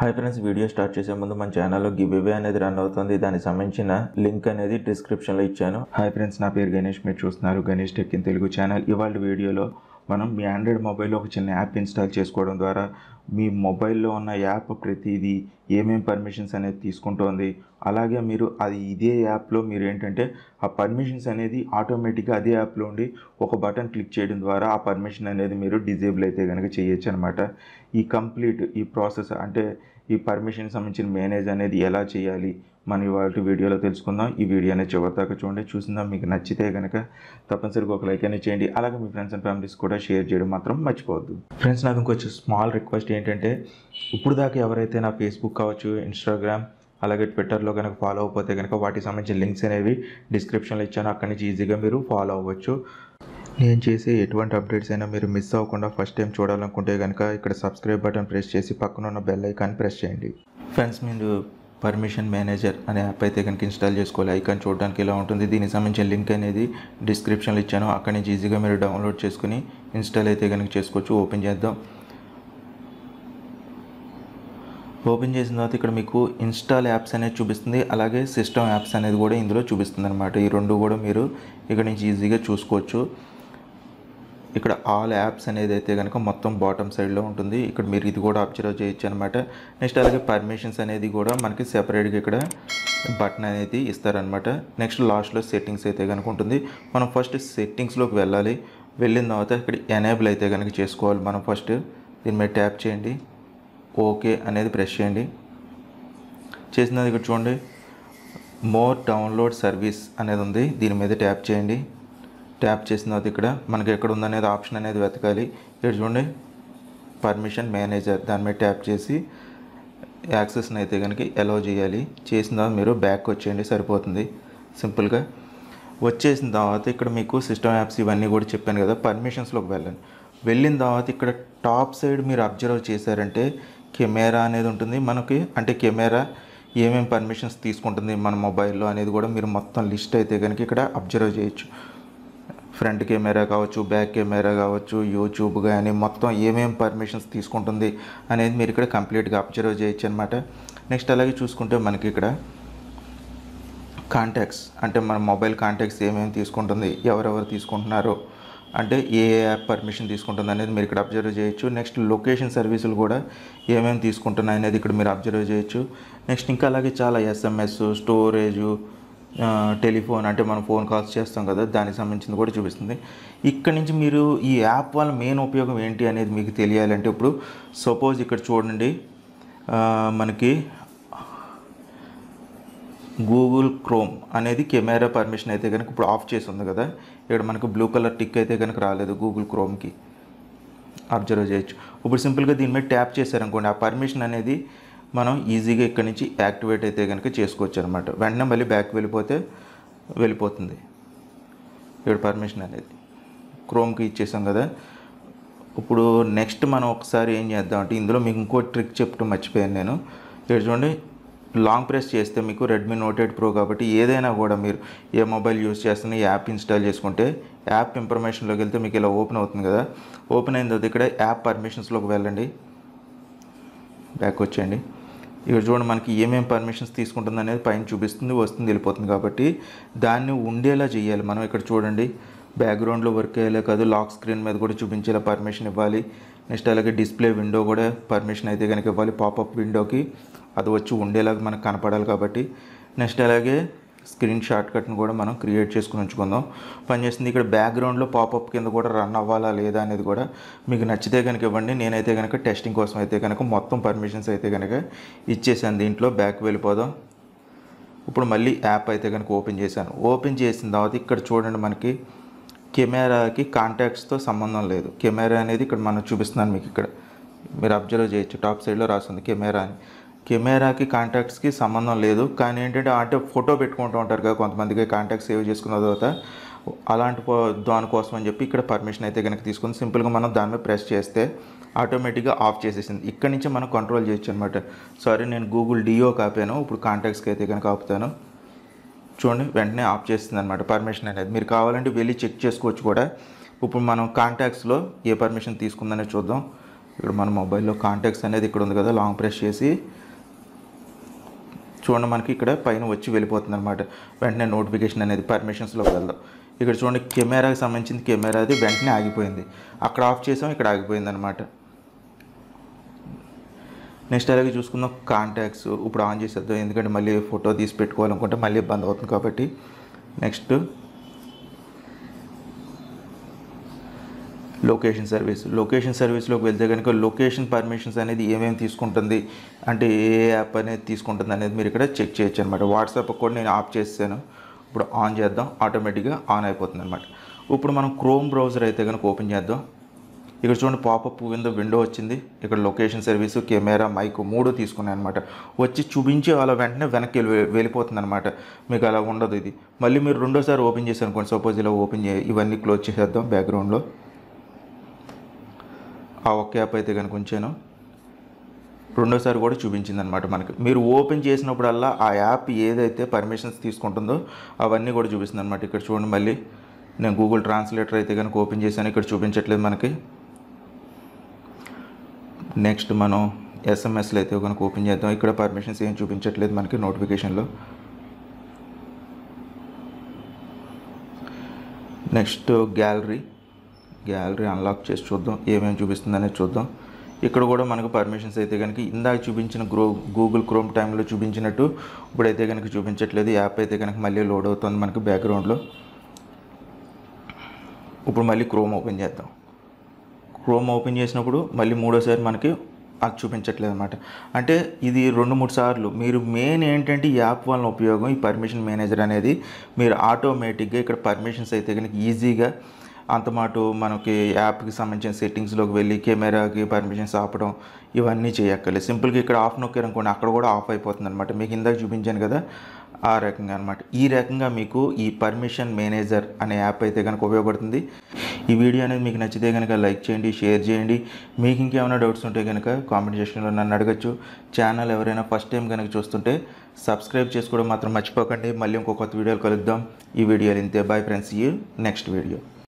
hi friends video start చేసే ముందు మన ఛానల్లో గివ్వే అనేది రన్ అవుతుంది దానికి సంబంధించిన లింక్ అనేది డిస్క్రిప్షన్లో ఇచ్చాను హాయ్ ఫ్రెండ్స్ నా పేరు గణేష్ మీరు చూస్తున్నారు Ganesh tech in Telugu channel ఇవాళ వీడియోలో మనం మీ ఆండ్రాయిడ్ మొబైల్లో ఒక చిన్న యాప్ ఇన్స్టాల్ చేసుకోవడం ద్వారా మీ మొబైల్లో ఉన్న యాప్ ప్రతిదీ ఏమేమి పర్మిషన్స్ అనేది తీసుకుంటోంది అలాగే మీరు అది ఇదే యాప్లో మీరు ఏంటంటే ఆ పర్మిషన్స్ అనేది ఆటోమేటిక్గా అదే యాప్లో ఉండి ఒక బటన్ క్లిక్ చేయడం ద్వారా ఆ పర్మిషన్ అనేది మీరు డిజేబుల్ అయితే కనుక చేయొచ్చు అనమాట ఈ కంప్లీట్ ఈ ప్రాసెస్ అంటే ఈ పర్మిషన్ సంబంధించిన మేనేజ్ అనేది ఎలా చేయాలి మనం ఇవాళ వీడియోలో తెలుసుకుందాం ఈ అనేది చివరి దాకా చూడండి చూసిందాం మీకు నచ్చితే కనుక తప్పనిసరిగా ఒక లైక్ అనేది చేయండి అలాగే మీ ఫ్రెండ్స్ అండ్ ఫ్యామిలీస్ కూడా షేర్ చేయడం మాత్రం మర్చిపోవద్దు ఫ్రెండ్స్ నాకు ఇంకొచ్చి స్మాల్ రిక్వెస్ట్ రిక్వెస్ట్ ఏంటంటే ఇప్పుడు దాకా ఎవరైతే నా ఫేస్బుక్ కావచ్చు ఇన్స్టాగ్రామ్ అలాగే ట్విట్టర్లో కనుక ఫాలో అయిపోతే కనుక వాటికి సంబంధించిన లింక్స్ అనేవి డిస్క్రిప్షన్లో ఇచ్చాను అక్కడి నుంచి ఈజీగా మీరు ఫాలో అవ్వచ్చు నేను చేసే ఎటువంటి అప్డేట్స్ అయినా మీరు మిస్ అవ్వకుండా ఫస్ట్ టైం చూడాలనుకుంటే కనుక ఇక్కడ సబ్స్క్రైబ్ బటన్ ప్రెస్ చేసి పక్కన ఉన్న బెల్ ఐకాన్ ప్రెస్ చేయండి ఫ్రెండ్స్ మీరు పర్మిషన్ మేనేజర్ అనే యాప్ అయితే కనుక ఇన్స్టాల్ చేసుకోవాలి ఐకాన్ చూడడానికి ఇలా ఉంటుంది దీనికి సంబంధించిన లింక్ అనేది డిస్క్రిప్షన్లో ఇచ్చాను అక్కడి నుంచి ఈజీగా మీరు డౌన్లోడ్ చేసుకుని ఇన్స్టాల్ అయితే కనుక చేసుకోవచ్చు ఓపెన్ చేద్దాం ఓపెన్ చేసిన తర్వాత ఇక్కడ మీకు ఇన్స్టాల్ యాప్స్ అనేది చూపిస్తుంది అలాగే సిస్టమ్ యాప్స్ అనేది కూడా ఇందులో చూపిస్తుంది అనమాట ఈ రెండు కూడా మీరు ఇక్కడ నుంచి ఈజీగా చూసుకోవచ్చు ఇక్కడ ఆల్ యాప్స్ అనేది అయితే కనుక మొత్తం బాటమ్ సైడ్లో ఉంటుంది ఇక్కడ మీరు ఇది కూడా అబ్జర్వ్ చేయొచ్చు అనమాట నెక్స్ట్ అలాగే పర్మిషన్స్ అనేది కూడా మనకి సెపరేట్గా ఇక్కడ బటన్ అనేది ఇస్తారనమాట నెక్స్ట్ లాస్ట్లో సెట్టింగ్స్ అయితే కనుక ఉంటుంది మనం ఫస్ట్ సెట్టింగ్స్లోకి వెళ్ళాలి వెళ్ళిన తర్వాత ఇక్కడ ఎనేబుల్ అయితే కనుక చేసుకోవాలి మనం ఫస్ట్ దీని మీద ట్యాప్ చేయండి ఓకే అనేది ప్రెస్ చేయండి చేసినది ఇక్కడ చూడండి మోర్ డౌన్లోడ్ సర్వీస్ అనేది ఉంది దీని మీద ట్యాప్ చేయండి ట్యాప్ చేసిన తర్వాత ఇక్కడ మనకి ఎక్కడ ఉందనేది ఆప్షన్ అనేది వెతకాలి ఇక్కడ చూడండి పర్మిషన్ మేనేజర్ దాని మీద ట్యాప్ చేసి యాక్సెస్ని అయితే కనుక ఎలో చేయాలి చేసిన తర్వాత మీరు బ్యాక్ వచ్చేయండి సరిపోతుంది సింపుల్గా వచ్చేసిన తర్వాత ఇక్కడ మీకు సిస్టమ్ యాప్స్ ఇవన్నీ కూడా చెప్పాను కదా పర్మిషన్స్లోకి వెళ్ళండి వెళ్ళిన తర్వాత ఇక్కడ టాప్ సైడ్ మీరు అబ్జర్వ్ చేశారంటే కెమెరా అనేది ఉంటుంది మనకి అంటే కెమెరా ఏమేమి పర్మిషన్స్ తీసుకుంటుంది మన మొబైల్లో అనేది కూడా మీరు మొత్తం లిస్ట్ అయితే కనుక ఇక్కడ అబ్జర్వ్ చేయొచ్చు ఫ్రంట్ కెమెరా కావచ్చు బ్యాక్ కెమెరా కావచ్చు యూట్యూబ్ కానీ మొత్తం ఏమేమి పర్మిషన్స్ తీసుకుంటుంది అనేది మీరు ఇక్కడ కంప్లీట్గా అబ్జర్వ్ చేయొచ్చు అనమాట నెక్స్ట్ అలాగే చూసుకుంటే మనకి ఇక్కడ కాంటాక్ట్స్ అంటే మన మొబైల్ కాంటాక్ట్స్ ఏమేమి తీసుకుంటుంది ఎవరెవరు తీసుకుంటున్నారో అంటే ఏ యాప్ పర్మిషన్ తీసుకుంటుంది అనేది మీరు ఇక్కడ అబ్జర్వ్ చేయొచ్చు నెక్స్ట్ లొకేషన్ సర్వీసులు కూడా ఏమేమి తీసుకుంటున్నాయి అనేది ఇక్కడ మీరు అబ్జర్వ్ చేయొచ్చు నెక్స్ట్ ఇంకా అలాగే చాలా ఎస్ఎంఎస్ స్టోరేజ్ టెలిఫోన్ అంటే మనం ఫోన్ కాల్స్ చేస్తాం కదా దానికి సంబంధించింది కూడా చూపిస్తుంది ఇక్కడ నుంచి మీరు ఈ యాప్ వల్ల మెయిన్ ఉపయోగం ఏంటి అనేది మీకు తెలియాలంటే ఇప్పుడు సపోజ్ ఇక్కడ చూడండి మనకి గూగుల్ క్రోమ్ అనేది కెమెరా పర్మిషన్ అయితే కనుక ఇప్పుడు ఆఫ్ చేసి ఉంది కదా ఇక్కడ మనకు బ్లూ కలర్ టిక్ అయితే కనుక రాలేదు గూగుల్ క్రోమ్కి అబ్జర్వ్ చేయొచ్చు ఇప్పుడు సింపుల్గా దీని మీద ట్యాప్ చేశారనుకోండి ఆ పర్మిషన్ అనేది మనం ఈజీగా ఇక్కడ నుంచి యాక్టివేట్ అయితే కనుక చేసుకోవచ్చు అనమాట వెంటనే మళ్ళీ బ్యాక్ వెళ్ళిపోతే వెళ్ళిపోతుంది ఇక్కడ పర్మిషన్ అనేది క్రోమ్కి ఇచ్చేసాం కదా ఇప్పుడు నెక్స్ట్ మనం ఒకసారి ఏం చేద్దాం అంటే ఇందులో మీకు ఇంకో ట్రిక్ చెప్తూ మర్చిపోయాను నేను ఇక్కడ చూడండి లాంగ్ ప్రెస్ చేస్తే మీకు రెడ్మీ నోట్ ఎయిట్ ప్రో కాబట్టి ఏదైనా కూడా మీరు ఏ మొబైల్ యూస్ చేస్తున్న యాప్ ఇన్స్టాల్ చేసుకుంటే యాప్ ఇన్ఫర్మేషన్లోకి వెళ్తే మీకు ఇలా ఓపెన్ అవుతుంది కదా ఓపెన్ అయిన తర్వాత ఇక్కడ యాప్ పర్మిషన్స్లోకి వెళ్ళండి బ్యాక్ వచ్చేయండి ఇక్కడ చూడండి మనకి ఏమేమి పర్మిషన్స్ తీసుకుంటుంది అనేది పైన చూపిస్తుంది వస్తుంది వెళ్ళిపోతుంది కాబట్టి దాన్ని ఉండేలా చేయాలి మనం ఇక్కడ చూడండి బ్యాక్గ్రౌండ్లో వర్క్ అయ్యేలా కాదు లాక్ స్క్రీన్ మీద కూడా చూపించేలా పర్మిషన్ ఇవ్వాలి నెక్స్ట్ అలాగే డిస్ప్లే విండో కూడా పర్మిషన్ అయితే కనుక ఇవ్వాలి పాపప్ విండోకి అది వచ్చి ఉండేలాగా మనకు కనపడాలి కాబట్టి నెక్స్ట్ అలాగే స్క్రీన్ షార్ట్ కట్ని కూడా మనం క్రియేట్ చేసుకుని ఉంచుకుందాం పనిచేస్తుంది ఇక్కడ బ్యాక్గ్రౌండ్లో పాపప్ కింద కూడా రన్ అవ్వాలా లేదా అనేది కూడా మీకు నచ్చితే కనుక ఇవ్వండి నేనైతే కనుక టెస్టింగ్ కోసం అయితే కనుక మొత్తం పర్మిషన్స్ అయితే కనుక ఇచ్చేసాను దీంట్లో బ్యాక్ వెళ్ళిపోదాం ఇప్పుడు మళ్ళీ యాప్ అయితే కనుక ఓపెన్ చేశాను ఓపెన్ చేసిన తర్వాత ఇక్కడ చూడండి మనకి కెమెరాకి కాంటాక్ట్స్తో సంబంధం లేదు కెమెరా అనేది ఇక్కడ మనం చూపిస్తున్నాను మీకు ఇక్కడ మీరు అబ్జర్వ్ చేయొచ్చు టాప్ సైడ్లో రాస్తుంది కెమెరా అని కెమెరాకి కాంటాక్ట్స్కి సంబంధం లేదు కానీ ఏంటంటే అంటే ఫోటో పెట్టుకుంటూ ఉంటారు కదా కొంతమందికి కాంటాక్ట్ సేవ్ చేసుకున్న తర్వాత అలాంటి దానికోసం అని చెప్పి ఇక్కడ పర్మిషన్ అయితే కనుక తీసుకుని సింపుల్గా మనం దాని మీద ప్రెస్ చేస్తే ఆటోమేటిక్గా ఆఫ్ చేసేసింది ఇక్కడ నుంచి మనం కంట్రోల్ చేయొచ్చు అనమాట సారీ నేను గూగుల్ డియో కాపాను ఇప్పుడు కాంటాక్ట్స్కి అయితే కనుక ఆపుతాను చూడండి వెంటనే ఆఫ్ చేస్తుంది అనమాట పర్మిషన్ అనేది మీరు కావాలంటే వెళ్ళి చెక్ చేసుకోవచ్చు కూడా ఇప్పుడు మనం కాంటాక్ట్స్లో ఏ పర్మిషన్ తీసుకుందనే చూద్దాం ఇక్కడ మన మొబైల్లో కాంటాక్ట్స్ అనేది ఇక్కడ ఉంది కదా లాంగ్ ప్రెస్ చేసి చూడండి మనకి ఇక్కడ పైన వచ్చి వెళ్ళిపోతుంది అనమాట వెంటనే నోటిఫికేషన్ అనేది పర్మిషన్స్లోకి వెళ్దాం ఇక్కడ చూడండి కెమెరాకి సంబంధించిన అది వెంటనే ఆగిపోయింది అక్కడ ఆఫ్ చేసాం ఇక్కడ ఆగిపోయింది అనమాట నెక్స్ట్ అలాగే చూసుకుందాం కాంటాక్ట్స్ ఇప్పుడు ఆన్ చేసేద్దాం ఎందుకంటే మళ్ళీ ఫోటో తీసి పెట్టుకోవాలనుకుంటే మళ్ళీ ఇబ్బంది అవుతుంది కాబట్టి నెక్స్ట్ లొకేషన్ సర్వీస్ లొకేషన్ సర్వీస్లోకి వెళ్తే కనుక లొకేషన్ పర్మిషన్స్ అనేది ఏమేమి తీసుకుంటుంది అంటే ఏ యాప్ అనేది తీసుకుంటుంది అనేది మీరు ఇక్కడ చెక్ చేయొచ్చు అనమాట వాట్సాప్ కూడా నేను ఆఫ్ చేశాను ఇప్పుడు ఆన్ చేద్దాం ఆటోమేటిక్గా ఆన్ అయిపోతుంది అనమాట ఇప్పుడు మనం క్రోమ్ బ్రౌజర్ అయితే కనుక ఓపెన్ చేద్దాం ఇక్కడ చూడండి పాపప్ కింద విండో వచ్చింది ఇక్కడ లొకేషన్ సర్వీసు కెమెరా మైక్ మూడు తీసుకున్నాయి అనమాట వచ్చి చూపించి అలా వెంటనే వెనక్కి వెళ్ళిపోతుంది అనమాట మీకు అలా ఉండదు ఇది మళ్ళీ మీరు రెండోసారి ఓపెన్ చేశాను అనుకోండి సపోజ్ ఇలా ఓపెన్ ఇవన్నీ క్లోజ్ చేసేద్దాం బ్యాక్గ్రౌండ్లో ఆ ఒక్క యాప్ అయితే కనుక ఉంచాను రెండోసారి కూడా చూపించింది అనమాట మనకి మీరు ఓపెన్ చేసినప్పుడల్లా ఆ యాప్ ఏదైతే పర్మిషన్స్ తీసుకుంటుందో అవన్నీ కూడా చూపిస్తుంది అనమాట ఇక్కడ చూడండి మళ్ళీ నేను గూగుల్ ట్రాన్స్లేటర్ అయితే కనుక ఓపెన్ చేశాను ఇక్కడ చూపించట్లేదు మనకి నెక్స్ట్ మనం ఎస్ఎంఎస్లు అయితే కనుక ఓపెన్ చేద్దాం ఇక్కడ పర్మిషన్స్ ఏం చూపించట్లేదు మనకి నోటిఫికేషన్లో నెక్స్ట్ గ్యాలరీ గ్యాలరీ అన్లాక్ చేసి చూద్దాం ఏమేమి అనేది చూద్దాం ఇక్కడ కూడా మనకు పర్మిషన్స్ అయితే కనుక ఇందాక చూపించిన గ్రో గూగుల్ క్రోమ్ టైంలో చూపించినట్టు ఇప్పుడైతే కనుక చూపించట్లేదు యాప్ అయితే కనుక మళ్ళీ లోడ్ అవుతుంది మనకు బ్యాక్గ్రౌండ్లో ఇప్పుడు మళ్ళీ క్రోమ్ ఓపెన్ చేద్దాం క్రోమ్ ఓపెన్ చేసినప్పుడు మళ్ళీ మూడోసారి మనకి అది చూపించట్లేదు అనమాట అంటే ఇది రెండు మూడు సార్లు మీరు మెయిన్ ఏంటంటే ఈ యాప్ వలన ఉపయోగం ఈ పర్మిషన్ మేనేజర్ అనేది మీరు ఆటోమేటిక్గా ఇక్కడ పర్మిషన్స్ అయితే కనుక ఈజీగా అంతమాటు మనకి యాప్కి సంబంధించిన సెట్టింగ్స్లోకి వెళ్ళి కెమెరాకి పర్మిషన్స్ ఆపడం ఇవన్నీ చేయక్కర్లేదు సింపుల్గా ఇక్కడ ఆఫ్ నొక్కారనుకోండి అక్కడ కూడా ఆఫ్ అయిపోతుంది అనమాట మీకు ఇందాక చూపించాను కదా ఆ రకంగా అనమాట ఈ రకంగా మీకు ఈ పర్మిషన్ మేనేజర్ అనే యాప్ అయితే కనుక ఉపయోగపడుతుంది ఈ వీడియో అనేది మీకు నచ్చితే కనుక లైక్ చేయండి షేర్ చేయండి మీకు ఇంకేమైనా డౌట్స్ ఉంటే కనుక కామెంట్ సెక్షన్లో నన్ను అడగచ్చు ఛానల్ ఎవరైనా ఫస్ట్ టైం కనుక చూస్తుంటే సబ్స్క్రైబ్ చేసుకోవడం మాత్రం మర్చిపోకండి మళ్ళీ ఇంకో కొత్త వీడియోలు కలుద్దాం ఈ వీడియోలు ఇంతే బాయ్ ఫ్రెండ్స్ ఈ నెక్స్ట్ వీడియో